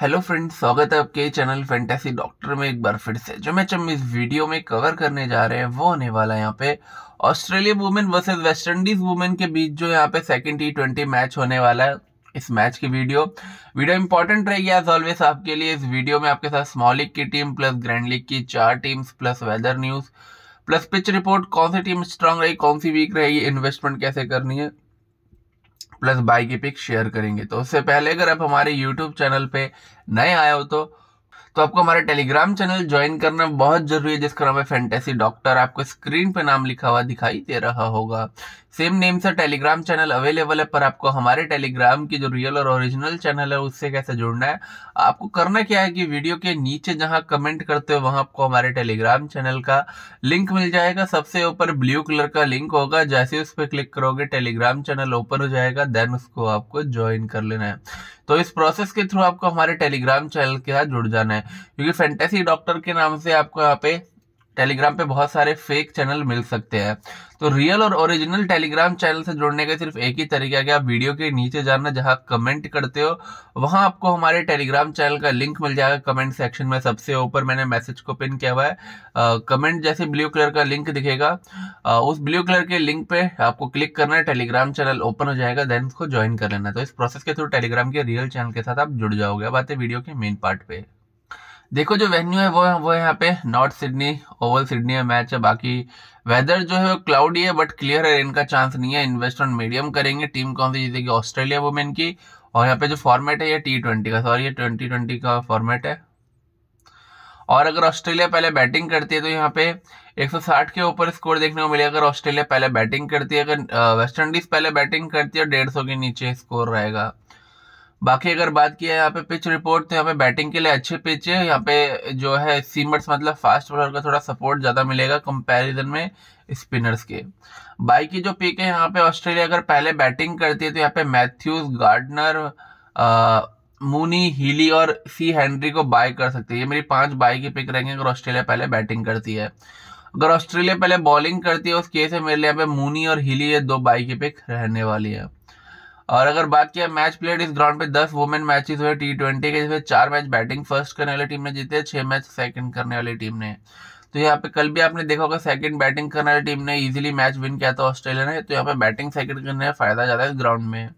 hello friend स्वागत है आपके चैनल फैंटेसी डॉक्टर में एक बार फिर से जो मैच हम इस वीडियो में कवर करने जा रहे हैं वो होने वाला है यहाँ पे Australia women versus West Indies women के बीच जो यहाँ पे सेकंड टी ट्वेंटी मैच होने वाला है इस मैच की वीडियो वीडियो इंपॉर्टेंट रहेगी एज ऑलवेज आपके लिए इस वीडियो में आपके साथ स्मॉल लीग की टीम प्लस ग्रैंड लीग की चार teams plus weather news plus pitch report कौन सी टीम स्ट्रांग रही कौन सी वीक रहेगी इन्वेस्टमेंट कैसे करनी है प्लस बाई की पिक शेयर करेंगे तो उससे पहले अगर आप हमारे यूट्यूब चैनल पे नए आए हो तो तो आपको हमारा टेलीग्राम चैनल ज्वाइन करना बहुत जरूरी है जिसका नाम है फैंटेसी डॉक्टर आपको स्क्रीन पे नाम लिखा हुआ दिखाई दे रहा होगा सेम नेम से टेलीग्राम चैनल अवेलेबल है पर आपको हमारे टेलीग्राम की जो रियल और ओरिजिनल चैनल है उससे कैसे जुड़ना है आपको करना क्या है कि वीडियो के नीचे जहां कमेंट करते हो वहां आपको हमारे टेलीग्राम चैनल का लिंक मिल जाएगा सबसे ऊपर ब्लू कलर का लिंक होगा जैसे उस पर क्लिक करोगे टेलीग्राम चैनल ओपन हो जाएगा देन उसको आपको ज्वाइन कर लेना है तो इस प्रोसेस के थ्रू आपको हमारे टेलीग्राम चैनल के साथ जुड़ जाना है क्योंकि फैंटेसी डॉक्टर के नाम से आपको यहाँ पे टेलीग्राम पे बहुत सारे फेक चैनल मिल सकते हैं तो रियल और ओरिजिनल टेलीग्राम चैनल से जुड़ने का सिर्फ एक ही तरीका है कि आप वीडियो के नीचे जाना जहां कमेंट करते हो वहां आपको हमारे टेलीग्राम चैनल का लिंक मिल जाएगा कमेंट सेक्शन में सबसे ऊपर मैंने मैसेज को पिन किया हुआ है कमेंट जैसे ब्लू कलर का लिंक दिखेगा आ, उस ब्लू कलर के लिंक पे आपको क्लिक करना है टेलीग्राम चैनल ओपन हो जाएगा देन उसको ज्वाइन कर लेना तो इस प्रोसेस के थ्रू टेलीग्राम के रियल चैनल के साथ आप जुड़ जाओगे बातें वीडियो के मेन पार्ट पे देखो जो वेन्यू है वो है वो है यहाँ पे North Sydney Oval Sydney match है बाकी वेदर जो है वो क्लाउडी है बट क्लियर है इनका चांस नहीं है इन्वेस्ट ऑन मीडियम करेंगे टीम कौन सी जीतेगी ऑस्ट्रेलिया वुमेन की और यहाँ पे जो फॉर्मेट है ये टी ट्वेंटी का सॉरी ये ट्वेंटी ट्वेंटी का फॉर्मेट है और अगर ऑस्ट्रेलिया पहले बैटिंग करती है तो यहाँ पे 160 के ऊपर स्कोर देखने को मिलेगा अगर ऑस्ट्रेलिया पहले बैटिंग करती है अगर वेस्ट इंडीज पहले बैटिंग करती है डेढ़ सौ के नीचे स्कोर रहेगा बाकी अगर बात किया यहाँ पे पिच रिपोर्ट तो यहाँ पे बैटिंग के लिए अच्छे पिच है यहाँ पे जो है सीमर्स मतलब फास्ट बॉलर का थोड़ा सपोर्ट ज़्यादा मिलेगा कंपैरिजन में स्पिनर्स के बाई की जो पिक है यहाँ पे ऑस्ट्रेलिया अगर पहले बैटिंग करती है तो यहाँ पे मैथ्यूज गार्डनर मूनी हीली और सी हेनरी को बाय कर सकते हैं ये मेरी पांच बाई की पिक रहेंगे अगर ऑस्ट्रेलिया पहले बैटिंग करती है अगर ऑस्ट्रेलिया पहले बॉलिंग करती है उस केस में मेरे लिए यहाँ पे मूनी और हीली ये दो बाई की पिक रहने वाली है और अगर बात किया मैच प्लेड इस ग्राउंड पे दस वुमेन मैचेस हुए टी ट्वेंटी के जिसमें चार मैच बैटिंग फर्स्ट करने वाली टीम ने जीते छह मैच सेकंड करने वाली टीम ने तो यहाँ पे कल भी आपने देखा होगा सेकंड बैटिंग करने वाली टीम ने इजीली मैच विन किया था ऑस्ट्रेलिया ने तो यहाँ पे बैटिंग सेकंड करने का फायदा ज़्यादा है ग्राउंड में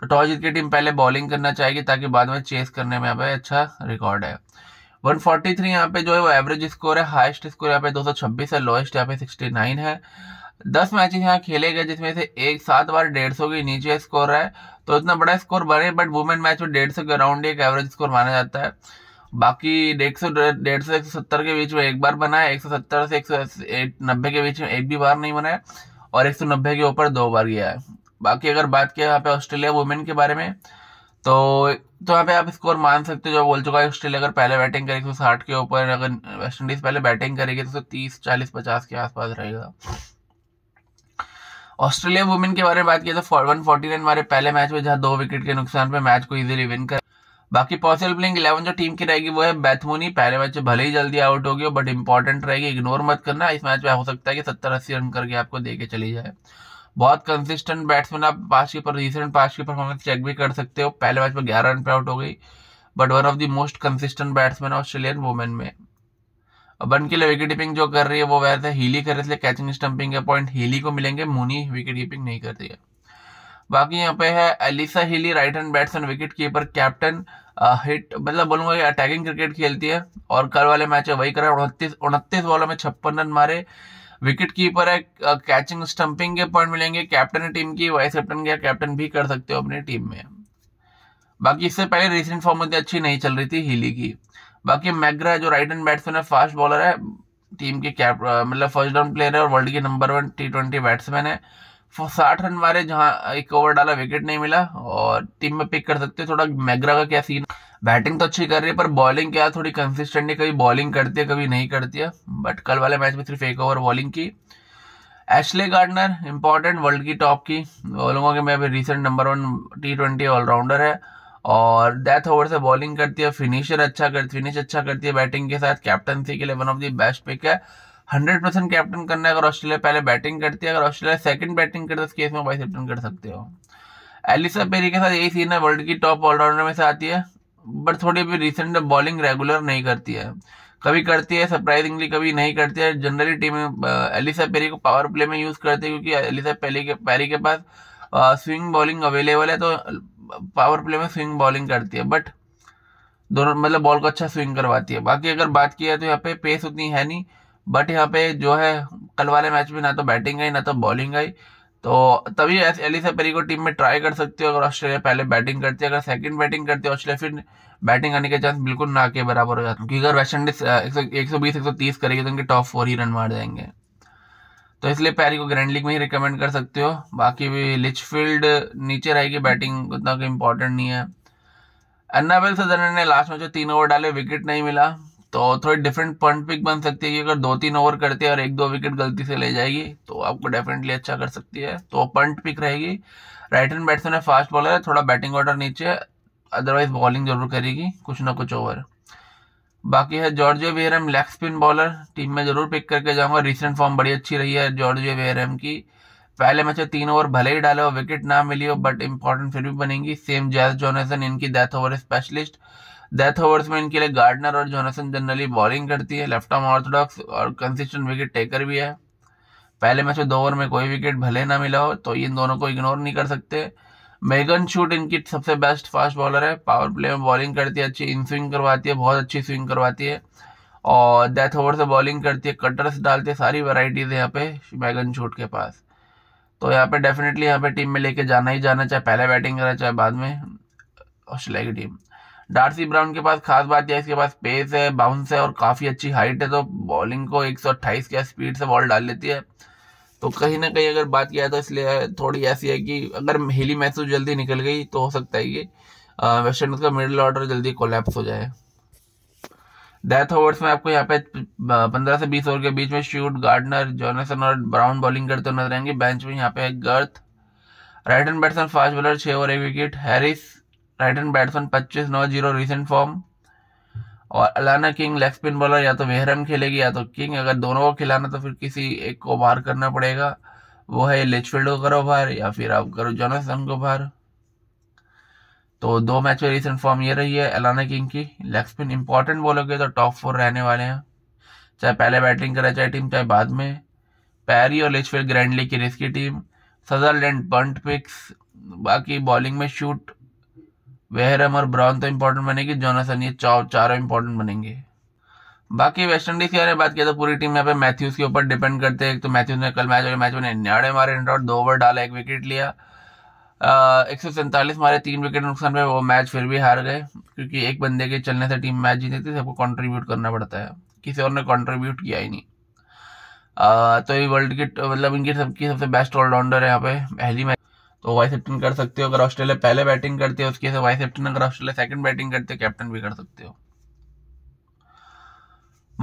तो टॉस जीत की टीम पहले बॉलिंग करना चाहेगी ताकि बाद में चेस करने में यहाँ पे अच्छा रिकॉर्ड है 143 यहाँ पे जो है वो एवरेज स्कोर है हाईएस्ट स्कोर यहाँ पे 226 है लोएस्ट यहाँ पे 69 है दस मैचेस यहाँ खेले गए जिसमें से एक सात बार डेढ़ सौ के नीचे स्कोर रहा है तो इतना बड़ा स्कोर बने बट वुमेन मैच में डेढ़ सौ के अराउंड एक एवरेज स्कोर माना जाता है बाकी डेढ़ सौ डेढ़ सौ एक सौ सत्तर के बीच में एक बार बना है एक सौ सत्तर से एक सौ नब्बे के बीच में एक भी बार नहीं बना है और एक सौ नब्बे के ऊपर दो बार गया है बाकी अगर बात किया यहाँ पे ऑस्ट्रेलिया वुमेन के बारे में तो तो यहाँ पे आप स्कोर मान सकते हो जो बोल चुका है ऑस्ट्रेलिया अगर पहले बैटिंग करेगी एक सौ साठ के ऊपर अगर वेस्ट इंडीज पहले बैटिंग करेगी तो सौ तीस चालीस पचास के आसपास रहेगा ऑस्ट्रेलिया वुमेन के बारे में बात किया तो वन फोर्टी रन हमारे पहले मैच में जहां दो विकेट के नुकसान पर मैच को इजीली विन कर बाकी पॉसिबल प्लेइंग इलेवन जो टीम की रहेगी वो है बैथमोनी पहले मैच में भले ही जल्दी आउट होगी बट इंपॉर्टेंट रहेगी इग्नोर मत करना इस मैच में हो सकता है कि सत्तर अस्सी रन करके आपको दे के चली जाए बहुत कंसिस्टेंट बैट्समैन आप पास की पर रिसेंट पास की परफॉर्मेंस चेक भी कर सकते हो पहले मैच में ग्यारह रन पे आउट हो गई but one of the most consistent batsman Australian women में वन के लिए विकेट कीपिंग जो कर रही है वो वैसे हीली कर रहे थे कैचिंग स्टंपिंग के पॉइंट हीली को मिलेंगे मुनी विकेट कीपिंग नहीं कर रही है बाकी यहाँ पे है Alyssa Healy right hand batsman wicket keeper captain hit मतलब बोलूंगा कि अटैकिंग क्रिकेट खेलती है और कल वाले मैच है वही करा उनतीस उनतीस बॉलों में छप्पन रन मारे विकेट कीपर है कैचिंग स्टंपिंग के पॉइंट मिलेंगे कैप्टन टीम की वाइस कैप्टन क्या कैप्टन भी कर सकते हो अपनी टीम में बाकी इससे पहले रिसेंट फॉर्म अच्छी नहीं चल रही थी हीली की बाकी मैग्रा जो राइट एंड बैट्समैन है फास्ट बॉलर है टीम के कैप मतलब फर्स्ट डाउन प्लेयर है और वर्ल्ड के number one T twenty batsman है साठ रन मारे जहाँ एक ओवर डाला विकेट नहीं मिला और टीम में पिक कर सकते थोड़ा मैग्रा का क्या सीन बैटिंग तो अच्छी कर रही है पर बॉलिंग क्या थोड़ी कंसिस्टेंट है कभी बॉलिंग करती है कभी नहीं करती है बट कल वाले मैच में सिर्फ एक ओवर बॉलिंग की एशले गार्डनर इंपॉर्टेंट वर्ल्ड की टॉप की वो लोगों के मैं अभी recent number one T twenty allrounder है और डेथ ओवर से बॉलिंग करती है फिनिशर अच्छा कर फिनिश अच्छा करती है बैटिंग के साथ कैप्टनसी के लिए one of the best pick है हंड्रेड परसेंट कैप्टन करना है अगर ऑस्ट्रेलिया पहले बैटिंग करती है अगर ऑस्ट्रेलिया सेकंड बैटिंग करती है इस केस में वाइस कैप्टन कर सकते हो एलिसा पेरी के साथ यही सीन है वर्ल्ड की टॉप ऑलराउंडर में से आती है बट थोड़ी अभी रिसेंट बॉलिंग रेगुलर नहीं करती है कभी करती है सरप्राइजिंगली कभी नहीं करती है जनरली टीम एलिसा पेरी को पावर प्ले में यूज़ करती है क्योंकि एलिसा पेरी के पैरी के पास स्विंग बॉलिंग अवेलेबल है तो पावर प्ले में स्विंग बॉलिंग करती है बट दोनों मतलब बॉल को अच्छा स्विंग करवाती है बाकी अगर बात की जाए तो यहाँ पे पेस उतनी है नहीं बट यहाँ पे जो है कल वाले मैच में ना तो बैटिंग आई ना तो बॉलिंग आई तो तभी एलिसा पेरी को टीम में ट्राई कर सकती हो अगर ऑस्ट्रेलिया पहले बैटिंग करती है अगर सेकंड बैटिंग करती है ऑस्ट्रेलिया फिर बैटिंग आने के चांस बिल्कुल ना के बराबर हो जाते क्योंकि अगर वेस्ट इंडीज एक सौ बीस एक सौ तीस करेगी तो उनके टॉप फोर ही रन मार जाएंगे तो इसलिए पैरी को ग्रैंड लीग में ही रिकमेंड कर सकते हो बाकी भी लिचफील्ड नीचे रहेगी बैटिंग उतना कोई इंपॉर्टेंट नहीं है अन्नाबेल सदरन ने लास्ट मैच में तीन ओवर डाले विकेट नहीं मिला तो थोड़ी डिफरेंट पॉइंट पिक बन सकती है कि अगर दो तीन ओवर करते हैं और एक दो विकेट गलती से ले जाएगी तो आपको डेफिनेटली अच्छा कर सकती है तो पंट पिक रहेगी राइट हैंड बैट्समैन है फास्ट बॉलर है थोड़ा बैटिंग ऑर्डर नीचे अदरवाइज बॉलिंग जरूर करेगी कुछ ना कुछ ओवर बाकी है Georgia Wareham leg spin bowler team में जरूर पिक करके जाऊंगा रिसेंट फॉर्म बड़ी अच्छी रही है जॉर्जियो वेरम की पहले मैच में तीन ओवर भले ही डाले हो विकेट ना मिली हो बट इंपॉर्टेंट फिर भी बनेंगी सेम जैस जॉनसन इनकी death over specialist death overs में इनके लिए गार्डनर और जॉनसन जनरली बॉलिंग करती है लेफ्ट आर्म ऑर्थोडॉक्स और कंसिस्टेंट विकेट टेकर भी है पहले मैच में दो ओवर में कोई विकेट भले ना मिला हो तो इन दोनों को इग्नोर नहीं कर सकते मेगन शूट इनकी सबसे बेस्ट फास्ट बॉलर है पावर प्ले में बॉलिंग करती है अच्छी इन स्विंग करवाती है बहुत अच्छी स्विंग करवाती है और डेथ ओवर से बॉलिंग करती है कटर्स डालती है सारी वैरायटीज़ है यहाँ पे मैगन शूट के पास तो यहाँ पे डेफिनेटली यहाँ पे टीम में लेके जाना ही जाना चाहे पहले बैटिंग करा चाहे बाद में ऑस्ट्रेलिया की टीम डार्सी ब्राउन के पास खास बात यह है इसके पास पेस है बाउंस है और काफ़ी अच्छी हाइट है तो बॉलिंग को 128 के स्पीड से बॉल डाल लेती है तो कहीं ना कहीं अगर बात किया तो इसलिए थोड़ी ऐसी है कि अगर हेली मैथ्यूज तो जल्दी निकल गई तो हो सकता है कि वेस्ट इंडीज का मिडिल ऑर्डर जल्दी कोलैप्स हो जाए डेथ ओवर्स में आपको यहाँ पे पंद्रह से बीस ओवर के बीच में शूट गार्डनर जॉनसन और ब्राउन बॉलिंग करते हुए नजर आएंगे बेंच में यहाँ पे Garth right and batsman fast bowler छः ओवर एक wicket Harris right and batsman पच्चीस नौ जीरो रिसेंट फॉर्म और Alana King leg spin bowler या तो वेहरम खेलेगी या तो किंग अगर दोनों को खिलाना तो फिर किसी एक को बाहर करना पड़ेगा वो है लेचफील्ड को करो बाहर या फिर आप करो जोनासन को बाहर तो दो मैच में रिसेंट फॉर्म ये रही है अलाना किंग की लेग स्पिन इंपॉर्टेंट बोलोगे तो टॉप फोर रहने वाले हैं चाहे पहले बैटिंग करे चाहे टीम चाहे बाद में पैरी और लेचफील्ड ग्रैंडली की risky team Sutherland punt picks बाकी बॉलिंग में शूट वेहरम और ब्राउन तो इम्पोर्टेंट बनेगी जोनासन ये चार चारों इम्पोर्टेंट बनेंगे बाकी वेस्ट इंडीज की अगर बात किया तो पूरी टीम यहाँ पे मैथ्यूज के ऊपर डिपेंड करते हैं तो मैथ्यूज ने कल मैच मैच में निन्यानवे मारे रन आउट दो ओवर डाला एक विकेट लिया एक सौ सैंतालीस मारे तीन विकेट नुकसान पे वो मैच फिर भी हार गए क्योंकि एक बंदे के चलने से टीम मैच जीती थी सबको कॉन्ट्रीब्यूट करना पड़ता है किसी और ने कॉन्ट्रीब्यूट किया ही नहीं आ, तो ये वर्ल्ड की मतलब इनकी सबकी सबसे बेस्ट ऑलराउंडर है यहाँ पे पहली मैच तो वाइस कैप्टन कर सकते हो अगर ऑस्ट्रेलिया पहले बैटिंग करते हो उसके से वाइस कैप्टन अगर ऑस्ट्रेलिया सेकंड बैटिंग करते हो कैप्टन भी कर सकते हो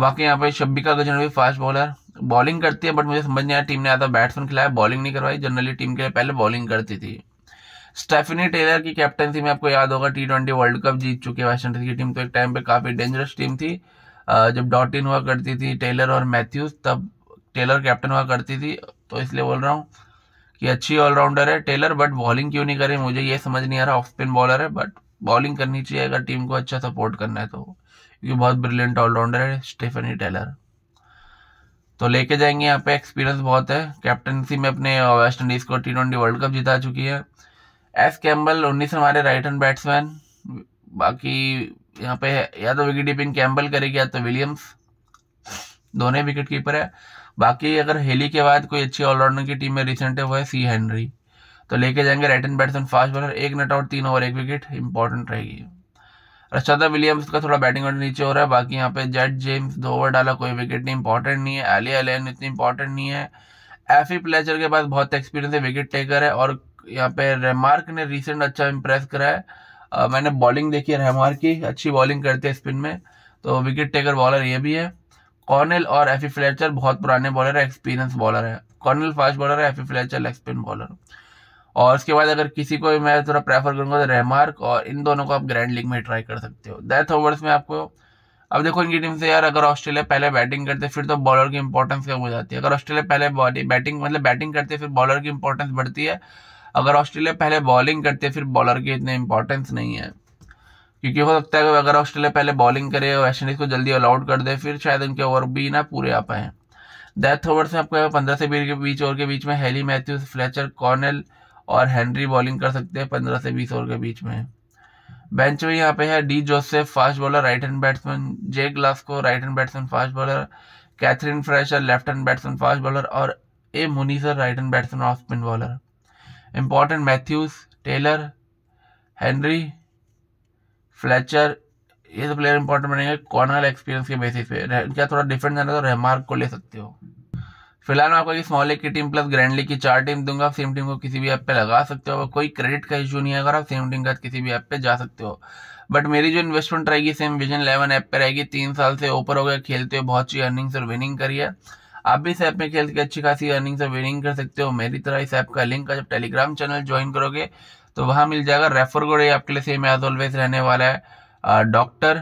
बाकी यहाँ पे शब्बिका गजन भी फास्ट बॉलर बॉलिंग करती है बट मुझे समझ नहीं आया टीम ने आता बैट्समैन खिलाया बॉलिंग नहीं करवाई जनरली टीम के लिए पहले बॉलिंग करती थी स्टेफनी टेलर की कैप्टनसी में आपको याद होगा टी ट्वेंटी वर्ल्ड कप जीत चुकी है वेस्ट इंडीज की टीम तो एक टाइम पे काफ़ी डेंजरस टीम थी जब डॉट इन हुआ करती थी टेलर और मैथ्यूज तब टेलर कैप्टन हुआ करती थी तो इसलिए बोल रहा हूँ कि अच्छी ऑलराउंडर है टेलर बट बॉलिंग क्यों नहीं करे मुझे ये समझ नहीं आ रहा ऑफ स्पिन बॉलर है बट बॉलिंग करनी चाहिए अगर टीम को अच्छा सपोर्ट करना है तो क्योंकि बहुत ब्रिलियंट ऑलराउंडर है स्टेफनी टेलर तो लेके जाएंगे यहाँ पे एक्सपीरियंस बहुत है कैप्टनसी में अपने वेस्ट uh, इंडीज को टी ट्वेंटी वर्ल्ड कप जिता चुकी है एस कैम्बल उन्नीस हमारे राइट हैंड बैट्समैन बाकी यहाँ पे या तो विकेट कीपिंग कैम्बल करेगी या तो विलियम्स दोनों विकेट कीपर है बाकी अगर हेली के बाद कोई अच्छी ऑलराउंडर की टीम में रिसेंट है वो है सी हेनरी तो लेके जाएंगे right and batsman fast bowler एक नट आउट तीन ओवर एक विकेट इंपॉर्टेंट रहेगी रशादा विलियम्स का थोड़ा बैटिंग ऑर्डर नीचे हो रहा है बाकी यहाँ पे जेट जेम्स दो ओवर डाला कोई विकेट नहीं इंपॉर्टेंट नहीं है एली एलेन इतनी इंपॉर्टेंट नहीं है एफी प्लेचर e के पास बहुत एक्सपीरियंस है विकेट टेकर है और यहाँ पे रेमार्क ने रिसेंट अच्छा इम्प्रेस करा है आ, मैंने बॉलिंग देखी है रेमार्क की अच्छी बॉलिंग करते हैं स्पिन में तो विकेट टेकर बॉलर ये भी है कॉर्नल और एफी फ्लेचर e बहुत पुराने बॉलर है एक्सपीरियंस बॉलर है कॉर्नल फास्ट बॉलर है एफी फ्लेचर एक्सपीरियंस बॉलर और उसके बाद अगर किसी को भी मैं थोड़ा प्रेफर करूंगा तो रहमार्क और इन दोनों को आप ग्रैंड लीग में ट्राई कर सकते हो डेथ ओवर्स में आपको अब देखो इनकी टीम से यार अगर ऑस्ट्रेलिया पहले बैटिंग करते फिर तो बॉलर की इंपॉर्टेंस कम हो जाती है अगर ऑस्ट्रेलिया पहले बैटिंग मतलब बैटिंग करते फिर बॉलर की इंपॉर्टेंस बढ़ती है अगर ऑस्ट्रेलिया पहले बॉलिंग करते फिर बॉलर की इतनी इंपॉर्टेंस नहीं है क्योंकि हो सकता है अगर ऑस्ट्रेलिया पहले बॉलिंग करे और वेस्ट इंडीज को जल्दी ऑल आउट कर दे फिर शायद उनके ओवर भी ना पूरे आ पाए डेथ ओवर से आपको पंद्रह से बीस के बीच ओवर के बीच में हेली मैथ्यूज फ्लेचर कॉर्नल और हेनरी बॉलिंग कर सकते हैं पंद्रह से बीस ओवर के बीच में बेंच में यहाँ पे है D Joseph fast bowler right hand batsman J Glasgow right hand batsman fast bowler Kathryn Fraser left hand batsman fast bowler और A Munisar right hand batsman off spin bowler important Matthews Taylor Henry Fletcher ये तो player important बनेंगे Connell experience के basis पे क्या थोड़ा different जाना तो रहमार्क को ले सकते हो फिलहाल मैं आपको इस स्मॉल की टीम प्लस ग्रैंड लीग की चार टीम दूंगा आप सेम टीम को किसी भी ऐप पे लगा सकते हो कोई क्रेडिट का इशू नहीं है अगर आप सेम टीम का किसी भी ऐप पे जा सकते हो बट मेरी जो इन्वेस्टमेंट रहेगी सेम विजन इलेवन ऐप पे रहेगी तीन साल से ऊपर हो गया खेलते हुए बहुत अच्छी अर्निंग्स और विनिंग करी है आप भी इस ऐप में खेल के अच्छी खासी अर्निंग्स और विनिंग कर सकते हो मेरी तरह इस ऐप का लिंक है जब टेलीग्राम चैनल ज्वाइन करोगे तो वहाँ मिल जाएगा रेफर कोड ये आपके लिए सेम एज ऑलवेज रहने वाला है डॉक्टर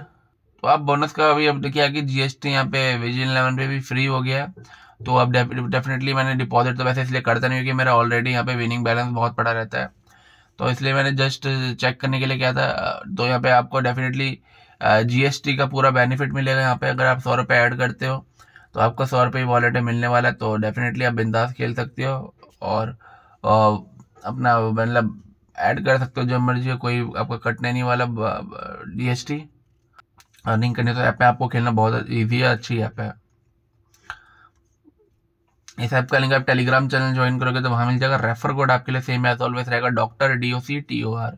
तो आप बोनस का अभी अब देखिए कि जी एस टी यहाँ पे विजन इलेवन पे भी फ्री हो गया है तो अब डेफिनेटली मैंने डिपॉजिट तो वैसे इसलिए करता नहीं क्योंकि मेरा ऑलरेडी यहाँ पे विनिंग बैलेंस बहुत पड़ा रहता है तो इसलिए मैंने जस्ट चेक करने के लिए किया था तो यहाँ पे आपको डेफिनेटली जीएसटी का पूरा बेनिफिट मिलेगा यहाँ पे अगर आप सौ रुपये ऐड करते हो तो आपको सौ रुपये वॉलेट मिलने वाला है तो डेफिनेटली आप बिंदास खेल सकते हो और अपना मतलब ऐड कर सकते हो जो मर्जी है कोई आपका कटने नहीं वाला डी एस टी अर्निंग करने तो ऐप में आपको खेलना बहुत ईजी है अच्छी ऐप है इस ऐप का लिंक आप टेलीग्राम चैनल ज्वाइन करोगे तो वहाँ मिल जाएगा रेफर कोड आपके लिए सेम एज ऑलवेज रहेगा doctor D O C T O R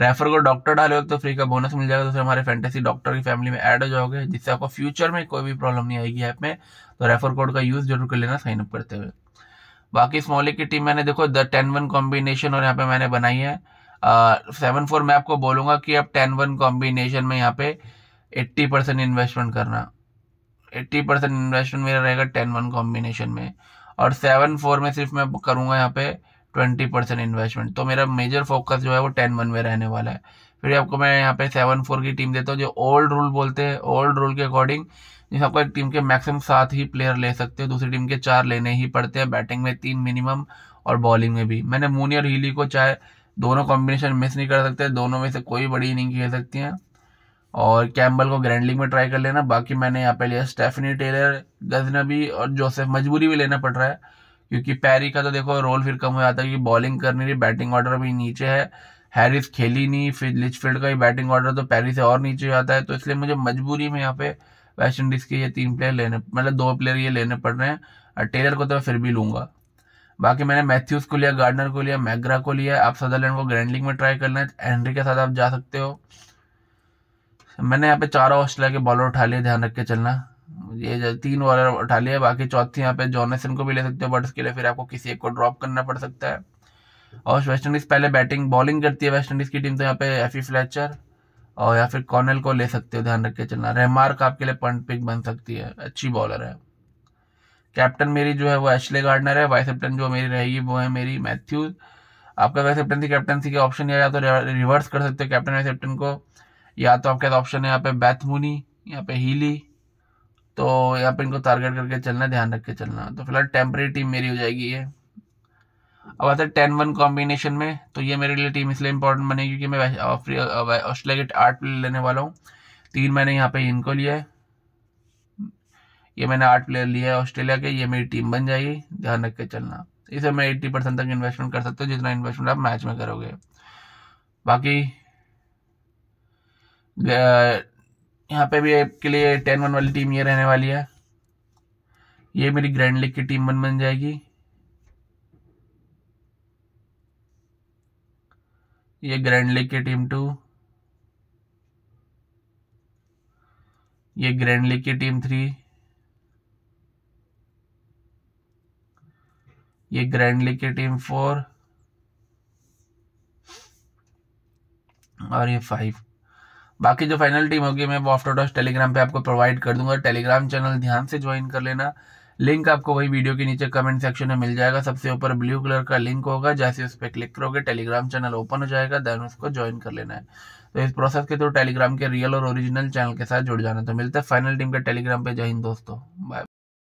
refer code doctor डालोगे तो फ्री का बोनस मिल जाएगा तो फिर हमारे फैंटेसी डॉक्टर की फैमिली में ऐड हो जाओगे जिससे आपको फ्यूचर में कोई भी प्रॉब्लम नहीं आएगी ऐप में तो रेफर कोड का यूज़ जरूर कर लेना साइनअप करते हुए बाकी मौलिक की टीम मैंने देखो द टेन वन कॉम्बिनेशन और यहाँ पे मैंने बनाई है सेवन फोर मैं आपको बोलूंगा कि आप टेन वन कॉम्बिनेशन में यहाँ पे एट्टी परसेंट इन्वेस्टमेंट करना एट्टी परसेंट इन्वेस्टमेंट मेरा रहेगा टेन वन कॉम्बिनेशन में और सेवन फोर में सिर्फ मैं करूँगा यहाँ पे ट्वेंटी परसेंट इन्वेस्टमेंट तो मेरा मेजर फोकस जो है वो टेन वन में रहने वाला है फिर आपको मैं यहाँ पे सेवन फोर की टीम देता हूँ जो ओल्ड रूल बोलते हैं ओल्ड रूल के अकॉर्डिंग जिस एक टीम के मैक्सिमम सात ही प्लेयर ले सकते हो दूसरी टीम के चार लेने ही पड़ते हैं बैटिंग में तीन मिनिमम और बॉलिंग में भी मैंने मूनी और हीली को चाहे दोनों कॉम्बिनेशन मिस नहीं कर सकते दोनों में से कोई बड़ी इनिंग खेल सकती हैं और कैम्बल को ग्रैंड लीग में ट्राई कर लेना बाकी मैंने यहाँ पे लिया स्टेफनी टेलर गजनबी और जोसेफ मजबूरी भी लेना पड़ रहा है क्योंकि पैरी का तो देखो रोल फिर कम हो जाता है कि बॉलिंग करनी रही बैटिंग ऑर्डर भी नीचे है हैरिस खेली नहीं फिर लिचफील्ड का ही बैटिंग ऑर्डर तो पैरी से और नीचे जाता है तो इसलिए मुझे मजबूरी में यहाँ पे वेस्ट इंडीज के ये तीन प्लेयर लेने मतलब दो प्लेयर ये लेने पड़ रहे हैं टेलर को तो मैं फिर भी लूंगा बाकी मैंने मैथ्यूज को लिया गार्डनर को लिया मैग्रा को लिया आप सदरलैंड को ग्रैंड लीग में ट्राई करना है हेनरी के साथ आप जा सकते हो मैंने यहाँ पे चारों ऑस्ट्रेलिया के बॉलर उठा लिए ध्यान रख के चलना ये तीन बॉलर उठा लिए बाकी चौथी यहाँ पे जॉनसन को भी ले सकते हो बट उसके लिए फिर आपको किसी एक को ड्रॉप करना पड़ सकता है और वेस्ट इंडीज़ पहले बैटिंग बॉलिंग करती है वेस्ट इंडीज़ की टीम तो यहाँ पे एफी फ्लैचर और या फिर कॉर्नल को ले सकते हो ध्यान रख के चलना रहमार्क आपके लिए पंट पिक बन सकती है अच्छी बॉलर है कैप्टन मेरी जो है वो एशले गार्डनर है वाइस कैप्टन जो मेरी रहेगी वो है मेरी मैथ्यूज आपका वाइस कैप्टनसी कैप्टनसी का ऑप्शन या तो रिवर्स कर सकते हो कैप्टन वाइस कैप्टन को या तो आपके ऑप्शन है यहाँ पे बैथमुनी यहाँ पे हीली तो यहाँ पे इनको टारगेट करके चलना ध्यान रख के चलना तो फिलहाल टेम्परेरी टीम मेरी हो जाएगी ये अब आता है टेन वन कॉम्बिनेशन में तो ये मेरे लिए टीम इसलिए इंपॉर्टेंट बनेगी क्योंकि मैं ऑस्ट्रेलिया के आठ प्लेयर लेने वाला हूँ तीन मैंने यहाँ पे इनको लिया है ये मैंने आठ प्लेयर लिया है ऑस्ट्रेलिया के ये मेरी टीम बन जाएगी ध्यान रख के चलना इसे मैं एट्टी परसेंट तक इन्वेस्टमेंट कर सकते हो जितना इन्वेस्टमेंट आप मैच में करोगे बाकी यहाँ पे भी आपके लिए टेन वन वाली टीम ये रहने वाली है ये मेरी ग्रैंड लीग की टीम बन बन जाएगी ये ग्रैंड लीग की टीम टू ये ग्रैंड लीग की टीम थ्री ये ग्रैंड लीग की टीम फोर और ये फाइव बाकी जो फाइनल टीम होगी मैं वो आफ्टर टेलीग्राम पे आपको प्रोवाइड कर दूंगा टेलीग्राम चैनल ध्यान से ज्वाइन कर लेना लिंक आपको वही वीडियो के नीचे कमेंट सेक्शन में मिल जाएगा सबसे ऊपर ब्लू कलर का लिंक होगा जैसे उस पर क्लिक करोगे टेलीग्राम चैनल ओपन हो जाएगा देन उसको ज्वाइन कर लेना है तो इस प्रोसेस के थ्रू टेलीग्राम के रियल और ओरिजिनल चैनल के साथ जुड़ जाना तो मिलता है फाइनल टीम के टेलीग्राम पे जय हिंद दोस्तों बाय